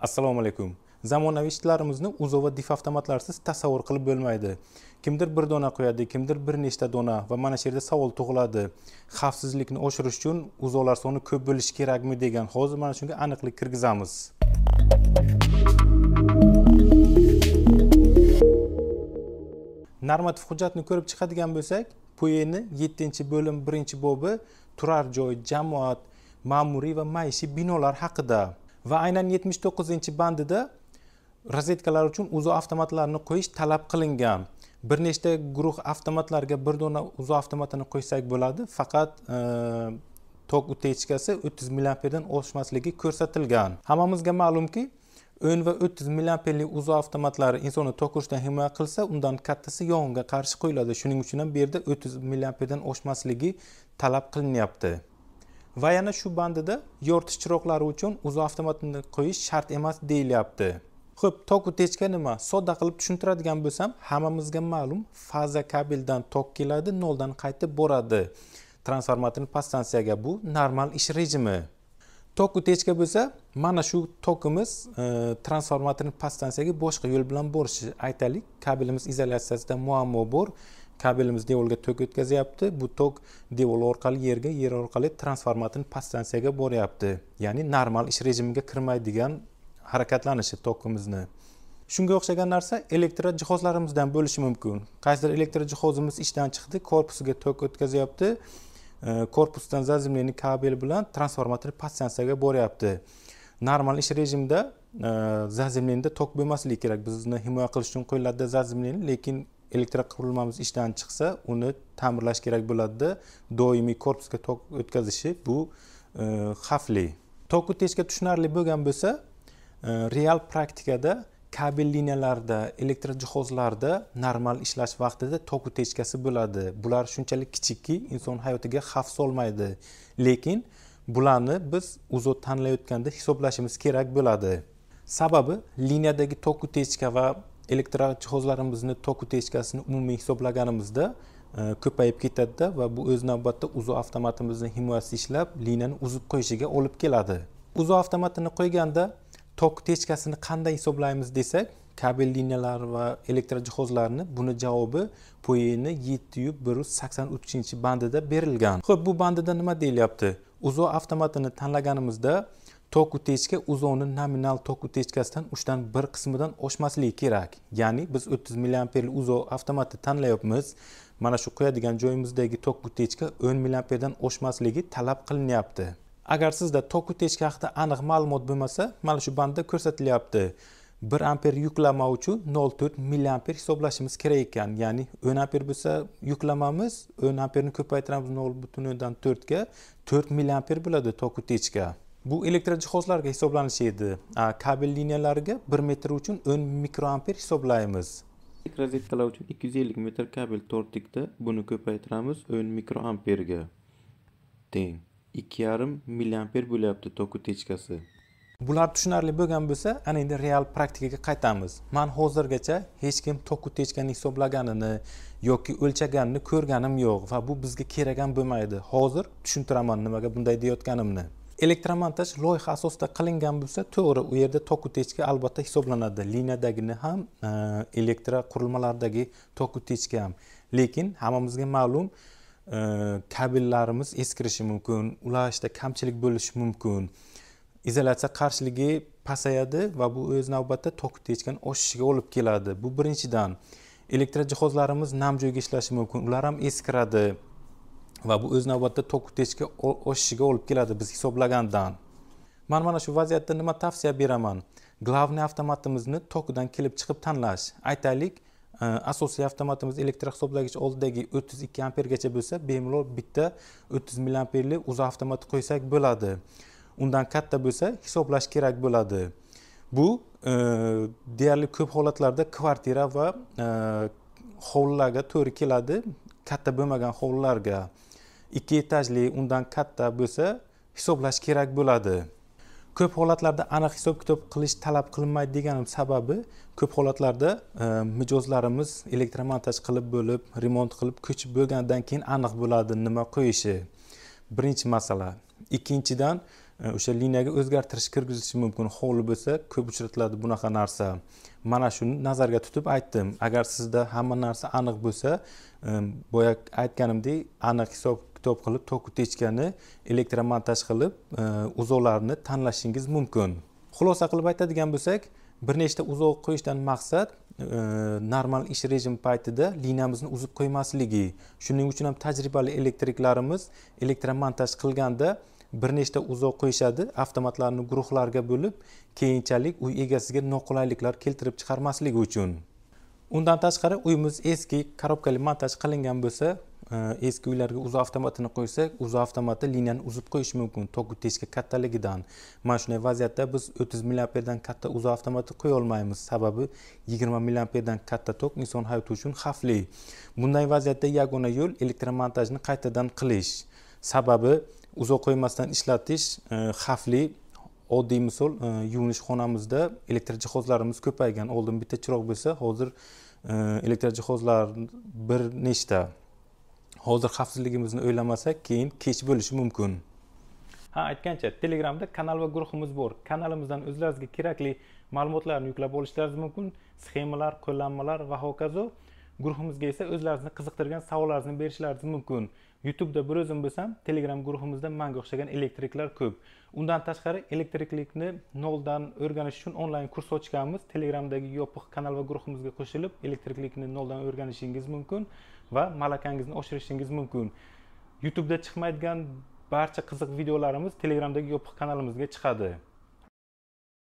assalomu alaykum zamonaviy ishlarimizni uzo va dif avtomatlarsiz tasavvur qilib bo'lmaydi kimdir bir dona qo'yadi kimdir bir nechta dona va mana shu yerda savol tug'iladi xavfsizlikni oshirish uchun uzolar soni ko'p bo'lishi kerakmi degan hozir mana shunga aniqlik kirgizamiz normativ hujjatni ko'rib chiqadigan bo'lsak puyeni yettinchi bo'lim birinchi bobi turar joy jamoat ma'muriy va maishiy binolar haqida va aynan yetmish to'qqizinchi bandida rozetkalar uchun uzo avtomatlarni qo'yish talab qilingan bir nechta guruh avtomatlarga bir dona uzo avtomatini qo'ysak bo'ladi faqat e, tok utechkasi o'ttiz milliamperdan oshmasligi ko'rsatilgan hammamizga ma'lumki o'n va o'ttiz milliamperli uzo avtomatlari insonni tok urishdan himoya qilsa undan kattasi yong'inga qarshi qo'yiladi shuning uchun ham bu yerda o'ttiz milliamperdan oshmasligi talab qilinyapti va yana shu bandida yoritish chiroqlari uchun uzoq avtomatni qo'yish shart emas deyilyapti ho'p toku techka nima sodda qilib tushuntiradigan bo'lsam hammamizga ma'lum faza kabeldan tok keladi noldan qaytib boradi transformatorni podstansiyaga bu normal ish rejimi toku techka bo'lsa mana shu tokimiz e, transformatorni podstansiyaga boshqa yo'l bilan borishi aytaylik kabelimiz izolyatsiyasida muammo bor kabelimiz devorga tok o'tkazyapti bu tok devor orqali yerga yer orqali transformatorni podstansiyaga boryapti ya'ni normal ish rejimiga kirmaydigan harakatlanishi tokimizni shunga o'xshagan narsa jihozlarimizdan bo'lishi mumkin qaysidir jihozimiz ishdan chiqdi korpusiga tok o'tkazyapti korpusdan zazimleniy kabel bilan transformator podstansiyaga boryapti normal ish rejimida zazimlenida tok bo'lmasligi kerak bizni himoya qilish uchun qo'yiladi zazimlen lekin elektroqurilmamiz ishdan chiqsa uni ta'mirlash kerak bo'ladida doimiy korpusga tok o'tkazishi bu e, xavfli tok o'tishga tushunarli bo'lgan bo'lsa e, real praktikada kabel liniyalarda elektr jihozlarda normal ishlash vaqtida tok utechkasi bo'ladi bular shunchalik kichikki inson hayotiga xavf solmaydi lekin bularni biz uzo tanlayotganda hisoblashimiz kerak bo'ladi sababi liniyadagi tok utechka va jihozlarimizni tok utechkasini umumiy hisoblaganimizda e, ko'payib ketadida va bu o'z navbatida uzu avtomatimizni himoyasi ishlab liniyani uzib qo'yishiga olib keladi uzu avtomatini qo'yganda tok techkasini qanday hisoblaymiz desak kabel liniyalari va elektr jihozlarni buni javobi poyeni yetti yuz bir yuz sakson uchinchi bandida berilgan ho'p bu bandida nima deyilyapti uzu avtomatini tanlaganimizda tok utechka uzoni nominal tok utechkasidan uchdan bir qismidan oshmasligi kerak ya'ni biz 30 milliamperli uzov avtomatni tanlayapmiz mana shu qo'yadigan joyimizdagi tok utechka o'n milliamperdan oshmasligi talab qilinyapti agar sizda tok utechka haqida aniq ma'lumot bo'lmasa mana shu bandda ko'rsatilyapti 1 amper yuklama uchun 0.4 to'rt milliamper hisoblashimiz kerak ekan ya'ni o'n amper bo'lsa yuklamamiz o'n amperni ko'paytiramiz 0.4 ga 4 to'rtga milliamper bo'ladi tok utechka bu elektrojihozlarga hisoblanishi edi kabel liniyalariga bir metr uchun o'n mikroamper hisoblaymiz rozetkalar uchun ikki yuz ellik metr kabel tortdikda buni ko'paytiramiz o'n mikroamperga teng ikki yarim milliamper bo'lyapti toki techkasi bular tushunarli bo'lgan bo'lsa ana endi real praktikaga qaytamiz man hozirgacha hech kim toku techkani hisoblaganini yoki o'lchaganini ko'rganim yo'q va bu bizga kerak ham bo'lmaydi hozir tushuntiraman nimaga bunday deyotganimni elektromontaj loyiha asosida qilingan bo'lsa to'g'ri u yerda toku techki albatta hisoblanadi liniyadagini ham e, elektro qurilmalardagi toku techki ham lekin hammamizga ma'lum e, kabellarimiz eskirishi mumkin ular işte kamchilik bo'lishi mumkin izolyatsiya qarshiligi pasayadi va bu o'z navbatida toku techkan oshishiga olib keladi bu birinchidan elektr jihozlarimiz nam joyga ishlashi mumkin ular ham eskiradi va bu o'z navbatida tok teshga oshishiga olib keladi biz hisoblagandan man mana shu vaziyatda nima tavsiya beraman главный avtomatimizni tokidan kelib chiqib tanlash aytaylik e, asosiy avtomatimiz elektr hisoblagich oldidagi o'ttiz ikki ampergacha bo'lsa bemalol bitta o'ttiz milliamperli uz avtomat qo'ysak bo'ladi undan katta bo'lsa hisoblash kerak bo'ladi bu e, deyarli ko'p holatlarda kvartira va e, hovlilarga to'g'ri keladi katta bo'lmagan hovlilarga ikki etajli undan katta bo'lsa hisoblash kerak bo'ladi ko'p holatlarda aniq hisob kitob qilish talab qilinmaydi deganim sababi ko'p holatlarda e, mijozlarimiz elektromontaj qilib bo'lib remont qilib ko'chib bo'lgandan keyin aniq bo'ladi nima qo'yishi birinchi masala ikkinchidan Э, o'sha liniyaga o'zgartirish kirgizishi mumkin hovli bo'lsa ko'p uchratiladi bunaqa narsa mana shuni nazarga tutib aytdim agar sizda hamma narsa aniq bo'lsa e, boya aytganimdek aniq hisob kitob qilib toku techkani elektromontaj qilib e, uzoqlarni tanlashingiz mumkin xulosa qilib aytadigan bo'lsak bir nechta uzoq qo'yishdan maqsad e, normal ish rejim paytida liniyamizni uzib qo'ymasligi shuning uchun ham tajribali elektriklarimiz elektromontaj qilganda bir nechta uzoq qo'yishadi avtomatlarni guruhlarga bo'lib keyinchalik uy egasiga noqulayliklar keltirib chiqarmasligi uchun undan tashqari uyimiz eski korobkali montaj qilingan bo'lsa e, eski uylarga uzoq avtomatini qo'ysak uzuv avtomati liniyani uzib qo'yishi mumkin tok utechka kattaligidan mana shunday vaziyatda biz o'ttiz milliamperdan katta uzuv avtomati olmaymiz sababi yigirma milliamperdan katta tok inson hayoti uchun xavfli bunday vaziyatda yagona yo'l elektromontajni qaytadan qilish sababi uzoq qo'ymasdan ishlatish e, xavfli oddiy misol e, yuvinish xonamizda elektr jihozlarimiz ko'paygan oldin bitta chiroq bo'lsa hozir e, elektr jihozlar bir nechta hozir xavfsizligimizni o'ylamasak keyin kech bo'lishi mumkin ha aytgancha telegramda kanal va guruhimiz bor kanalimizdan o'zlaringizga kerakli ma'lumotlarni yuklab olishlaringiz mumkin sxemalar qo'llanmalar va hokazo guruhimizga esa o'zlaringizni qiziqtirgan savollaringizni berishlaringiz mumkin youtubeda bir o'zim bo'lsam telegram guruhimizda manga o'xshagan elektriklar ko'p undan tashqari elektriklikni noldan o'rganish uchun onlayn kurs ochganmiz telegramdagi yopiq kanal va guruhimizga qo'shilib elektriklikni noldan o'rganishingiz mumkin va malakangizni oshirishingiz mumkin youtubeda chiqmaydigan barcha qiziq videolarimiz telegramdagi yopiq kanalimizga chiqadi